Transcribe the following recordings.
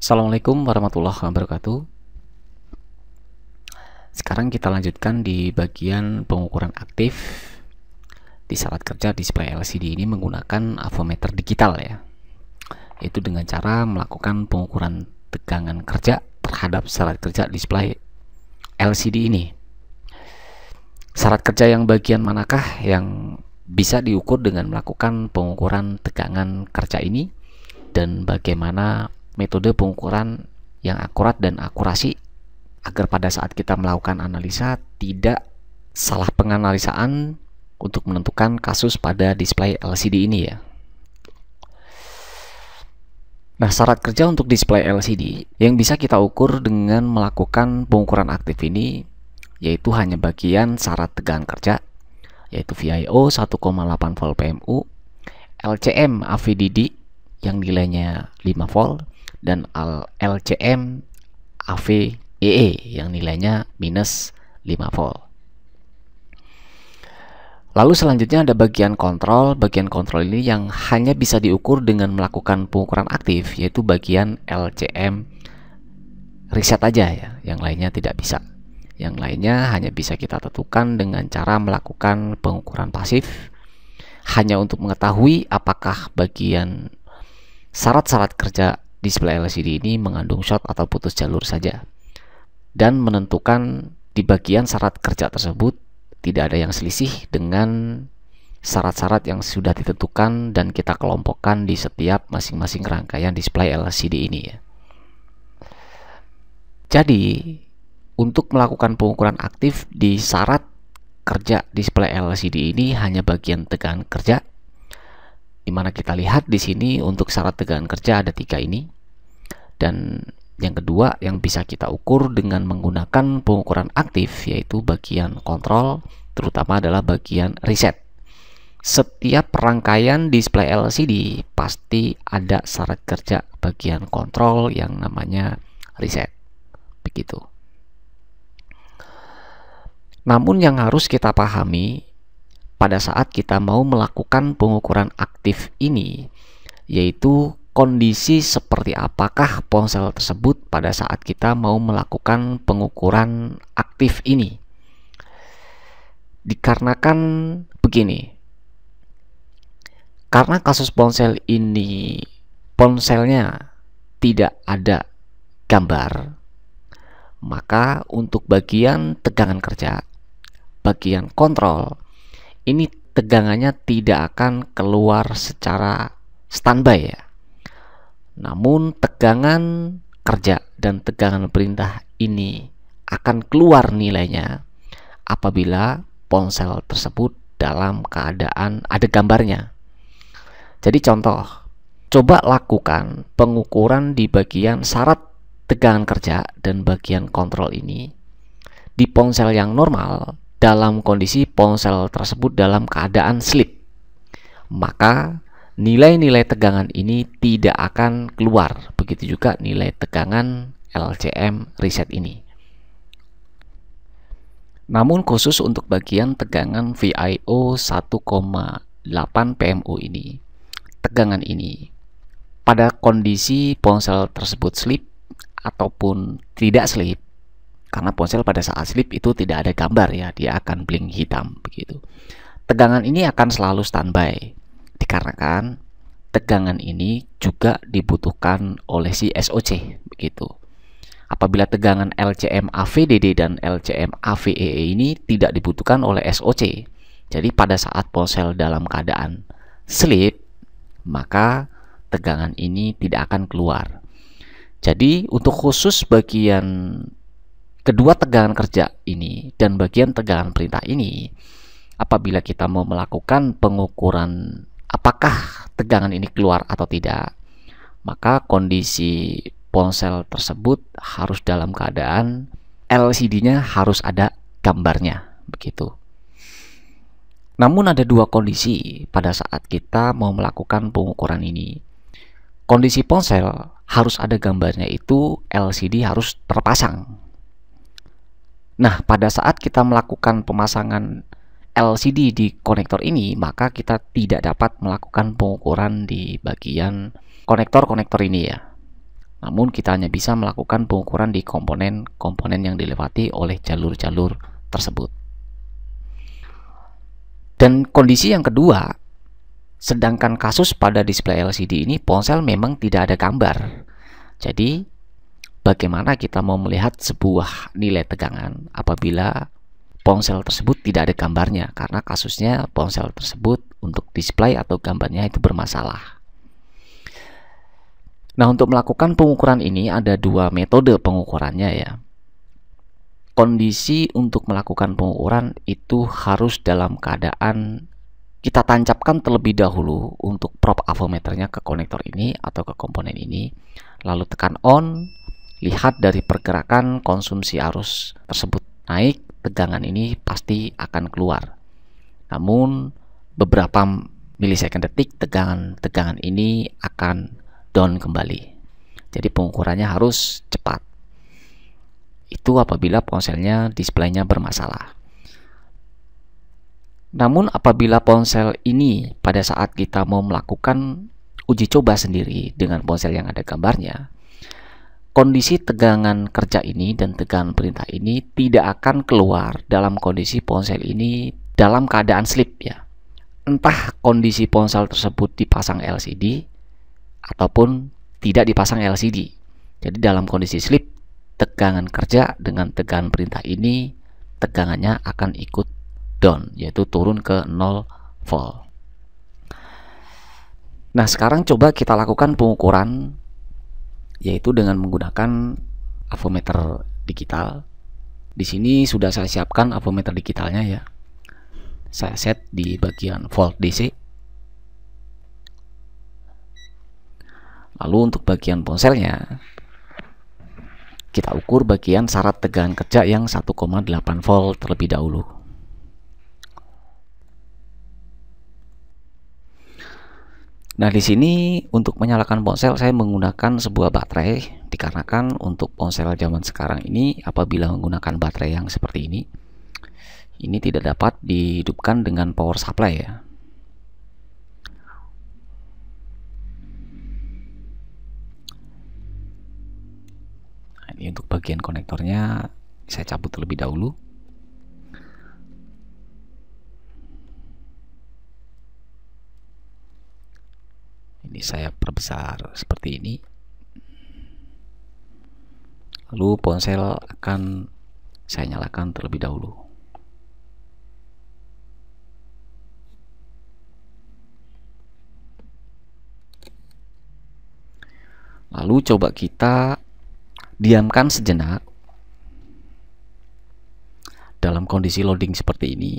Assalamualaikum warahmatullahi wabarakatuh. Sekarang kita lanjutkan di bagian pengukuran aktif di salat kerja display LCD ini menggunakan avometer digital ya. Itu dengan cara melakukan pengukuran tegangan kerja terhadap syarat kerja display LCD ini. Syarat kerja yang bagian manakah yang bisa diukur dengan melakukan pengukuran tegangan kerja ini dan bagaimana metode pengukuran yang akurat dan akurasi agar pada saat kita melakukan analisa tidak salah penganalisaan untuk menentukan kasus pada display LCD ini ya. Nah, syarat kerja untuk display LCD yang bisa kita ukur dengan melakukan pengukuran aktif ini yaitu hanya bagian syarat tegangan kerja yaitu VIO 1,8 volt PMU, LCM AVDD yang nilainya 5 volt dan LCM AV AVEE e, yang nilainya minus 5 volt. Lalu selanjutnya ada bagian kontrol. Bagian kontrol ini yang hanya bisa diukur dengan melakukan pengukuran aktif yaitu bagian LCM reset aja ya. Yang lainnya tidak bisa. Yang lainnya hanya bisa kita tentukan dengan cara melakukan pengukuran pasif hanya untuk mengetahui apakah bagian Syarat-syarat kerja display LCD ini mengandung short atau putus jalur saja dan menentukan di bagian syarat kerja tersebut tidak ada yang selisih dengan syarat-syarat yang sudah ditentukan dan kita kelompokkan di setiap masing-masing rangkaian display LCD ini ya. Jadi, untuk melakukan pengukuran aktif di syarat kerja display LCD ini hanya bagian tegangan kerja dimana kita lihat di sini untuk syarat tegangan kerja ada tiga ini dan yang kedua yang bisa kita ukur dengan menggunakan pengukuran aktif yaitu bagian kontrol terutama adalah bagian reset setiap rangkaian display LCD pasti ada syarat kerja bagian kontrol yang namanya reset begitu namun yang harus kita pahami pada saat kita mau melakukan pengukuran aktif ini, yaitu kondisi seperti apakah ponsel tersebut pada saat kita mau melakukan pengukuran aktif ini. Dikarenakan begini, karena kasus ponsel ini ponselnya tidak ada gambar, maka untuk bagian tegangan kerja, bagian kontrol, ini tegangannya tidak akan keluar secara standby ya. Namun tegangan kerja dan tegangan perintah ini akan keluar nilainya apabila ponsel tersebut dalam keadaan ada gambarnya. Jadi contoh, coba lakukan pengukuran di bagian syarat tegangan kerja dan bagian kontrol ini di ponsel yang normal dalam kondisi ponsel tersebut dalam keadaan sleep. Maka nilai-nilai tegangan ini tidak akan keluar. Begitu juga nilai tegangan LCM reset ini. Namun khusus untuk bagian tegangan VIO 1,8 pmu ini, tegangan ini pada kondisi ponsel tersebut sleep ataupun tidak sleep karena ponsel pada saat sleep itu tidak ada gambar ya, dia akan blink hitam begitu. Tegangan ini akan selalu standby dikarenakan tegangan ini juga dibutuhkan oleh si SOC begitu. Apabila tegangan LCM AVDD dan LCM AVEE e ini tidak dibutuhkan oleh SOC. Jadi pada saat ponsel dalam keadaan sleep, maka tegangan ini tidak akan keluar. Jadi untuk khusus bagian Kedua tegangan kerja ini dan bagian tegangan perintah ini apabila kita mau melakukan pengukuran apakah tegangan ini keluar atau tidak, maka kondisi ponsel tersebut harus dalam keadaan LCD-nya harus ada gambarnya begitu. Namun ada dua kondisi pada saat kita mau melakukan pengukuran ini. Kondisi ponsel harus ada gambarnya itu LCD harus terpasang Nah, pada saat kita melakukan pemasangan LCD di konektor ini, maka kita tidak dapat melakukan pengukuran di bagian konektor-konektor ini ya. Namun kita hanya bisa melakukan pengukuran di komponen-komponen yang dilewati oleh jalur-jalur tersebut. Dan kondisi yang kedua, sedangkan kasus pada display LCD ini ponsel memang tidak ada gambar. Jadi bagaimana kita mau melihat sebuah nilai tegangan apabila ponsel tersebut tidak ada gambarnya karena kasusnya ponsel tersebut untuk display atau gambarnya itu bermasalah. Nah, untuk melakukan pengukuran ini ada dua metode pengukurannya ya. Kondisi untuk melakukan pengukuran itu harus dalam keadaan kita tancapkan terlebih dahulu untuk prop avometernya ke konektor ini atau ke komponen ini, lalu tekan on, lihat dari pergerakan konsumsi arus tersebut naik, tegangan ini pasti akan keluar. Namun beberapa milisecond detik tegangan-tegangan ini akan down kembali. Jadi pengukurannya harus cepat. Itu apabila ponselnya displaynya bermasalah. Namun apabila ponsel ini pada saat kita mau melakukan uji coba sendiri dengan ponsel yang ada gambarnya, kondisi tegangan kerja ini dan tegangan perintah ini tidak akan keluar dalam kondisi ponsel ini dalam keadaan sleep ya. Entah kondisi ponsel tersebut dipasang LCD ataupun tidak dipasang LCD. Jadi dalam kondisi sleep, tegangan kerja dengan tegangan perintah ini tegangannya akan ikut down yaitu turun ke 0 volt. Nah, sekarang coba kita lakukan pengukuran yaitu dengan menggunakan avometer digital. Di sini sudah saya siapkan avometer digitalnya ya. Saya set di bagian volt DC. Lalu untuk bagian ponselnya kita ukur bagian syarat tegangan kerja yang 1,8 volt terlebih dahulu. Nah, di sini untuk menyalakan ponsel saya menggunakan sebuah baterai dikarenakan untuk ponsel zaman sekarang ini apabila menggunakan baterai yang seperti ini ini tidak dapat dihidupkan dengan power supply ya. Nah, ini untuk bagian konektornya saya cabut terlebih dahulu. saya perbesar seperti ini lalu ponsel akan saya nyalakan terlebih dahulu lalu coba kita diamkan sejenak dalam kondisi loading seperti ini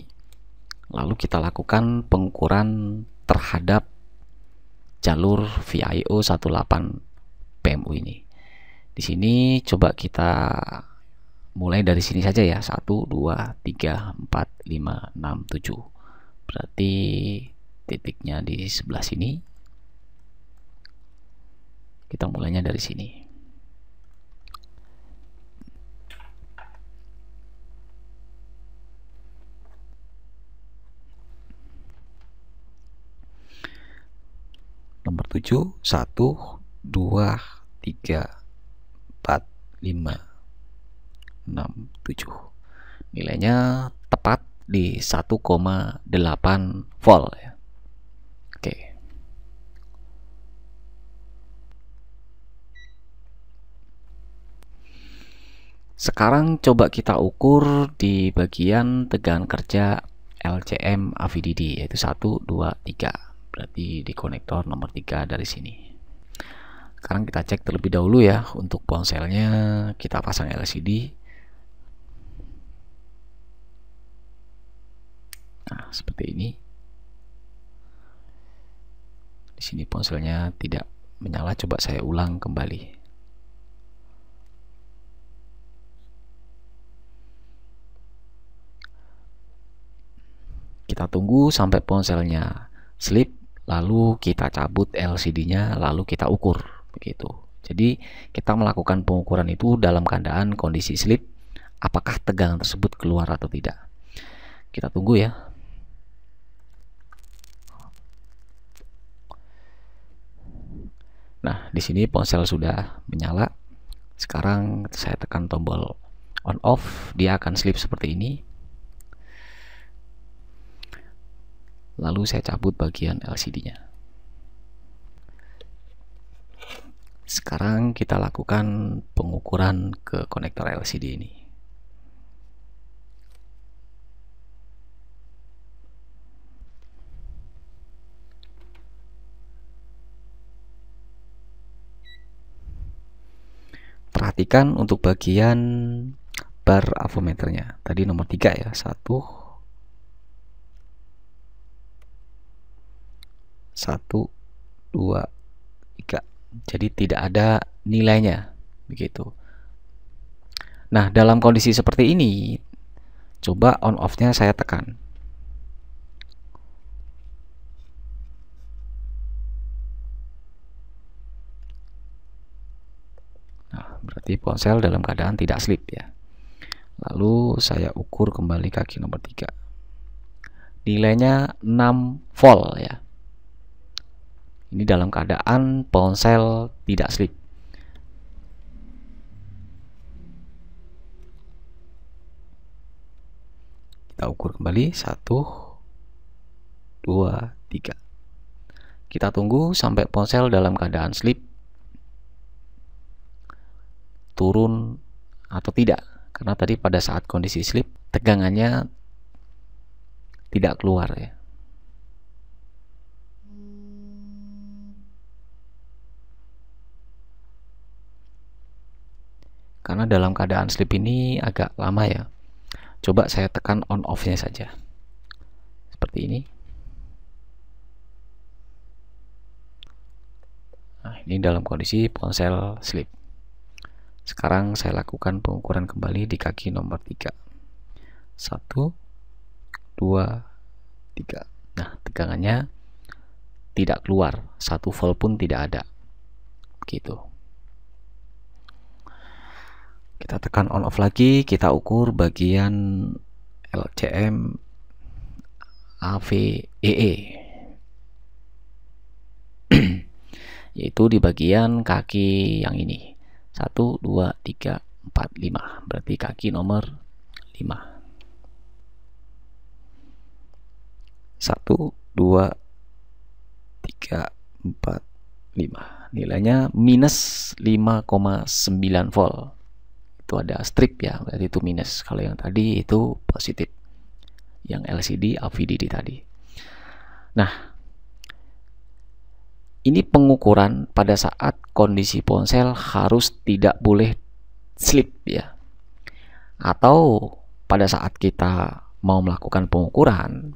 lalu kita lakukan pengukuran terhadap jalur VIO 18 PMU ini. Di sini coba kita mulai dari sini saja ya. 1 2 3 4 5 6 7. Berarti titiknya di sebelah sini. Kita mulainya dari sini. nomor 7 1 2 3 4 5 6 7 nilainya tepat di 1,8 volt ya. Oke. Sekarang coba kita ukur di bagian tegangan kerja LCM AVDD yaitu 1 2 3 berarti di konektor nomor 3 dari sini sekarang kita cek terlebih dahulu ya untuk ponselnya kita pasang LCD nah seperti ini di sini ponselnya tidak menyala coba saya ulang kembali kita tunggu sampai ponselnya sleep lalu kita cabut LCD-nya lalu kita ukur begitu. Jadi kita melakukan pengukuran itu dalam keadaan kondisi slip apakah tegangan tersebut keluar atau tidak. Kita tunggu ya. Nah, di sini ponsel sudah menyala. Sekarang saya tekan tombol on off, dia akan slip seperti ini. lalu saya cabut bagian LCD-nya. Sekarang kita lakukan pengukuran ke konektor LCD ini. Perhatikan untuk bagian bar avometernya. Tadi nomor 3 ya, 1, satu dua tiga jadi tidak ada nilainya begitu nah dalam kondisi seperti ini coba on off-nya saya tekan nah berarti ponsel dalam keadaan tidak sleep ya lalu saya ukur kembali kaki nomor 3 nilainya 6 volt ya ini dalam keadaan ponsel tidak sleep. Kita ukur kembali satu, dua, tiga. Kita tunggu sampai ponsel dalam keadaan sleep turun atau tidak karena tadi pada saat kondisi sleep tegangannya tidak keluar ya karena dalam keadaan sleep ini agak lama ya coba saya tekan on off nya saja seperti ini nah ini dalam kondisi ponsel sleep sekarang saya lakukan pengukuran kembali di kaki nomor 3 1 2 3 nah tegangannya tidak keluar satu volt pun tidak ada gitu kita tekan on off lagi kita ukur bagian LCM AVEE e. yaitu di bagian kaki yang ini 1 2 3 4 5 berarti kaki nomor 5 1 2 3 4 5 nilainya minus 5,9 volt itu ada strip ya berarti itu minus kalau yang tadi itu positif yang LCD AVDD tadi nah ini pengukuran pada saat kondisi ponsel harus tidak boleh slip ya atau pada saat kita mau melakukan pengukuran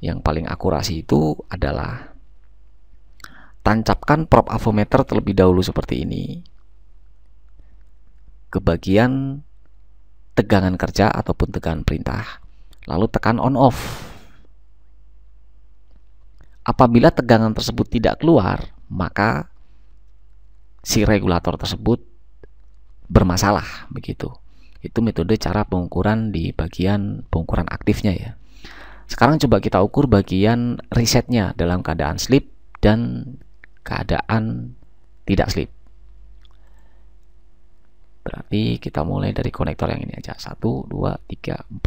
yang paling akurasi itu adalah tancapkan prop avometer terlebih dahulu seperti ini ke bagian tegangan kerja ataupun tegangan perintah. Lalu tekan on off. Apabila tegangan tersebut tidak keluar, maka si regulator tersebut bermasalah begitu. Itu metode cara pengukuran di bagian pengukuran aktifnya ya. Sekarang coba kita ukur bagian resetnya dalam keadaan sleep dan keadaan tidak sleep. Berarti kita mulai dari konektor yang ini aja. 1, 2, 3, 4, 5,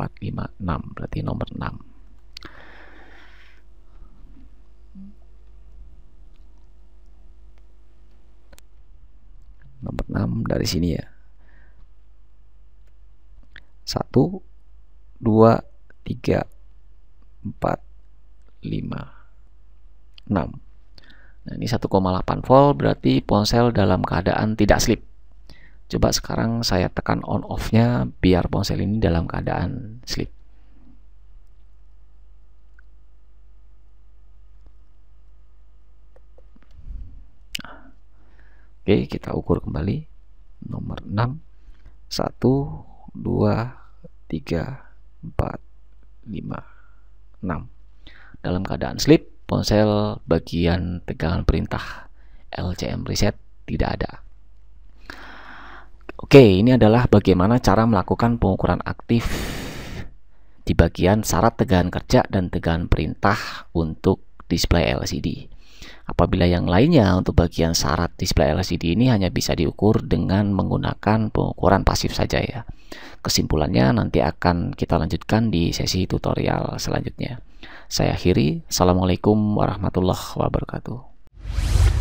6. Berarti nomor 6. Nomor 6 dari sini ya. 1, 2, 3, 4, 5, 6. Nah, ini 1,8 volt berarti ponsel dalam keadaan tidak slip. Coba sekarang saya tekan on off-nya biar ponsel ini dalam keadaan sleep. Oke, kita ukur kembali nomor 6 1 2 3 4 5 6. Dalam keadaan sleep, ponsel bagian tegangan perintah LCM reset tidak ada. Oke, ini adalah bagaimana cara melakukan pengukuran aktif di bagian syarat tegangan kerja dan tegangan perintah untuk display LCD. Apabila yang lainnya untuk bagian syarat display LCD ini hanya bisa diukur dengan menggunakan pengukuran pasif saja ya. Kesimpulannya nanti akan kita lanjutkan di sesi tutorial selanjutnya. Saya akhiri, Assalamualaikum warahmatullahi wabarakatuh.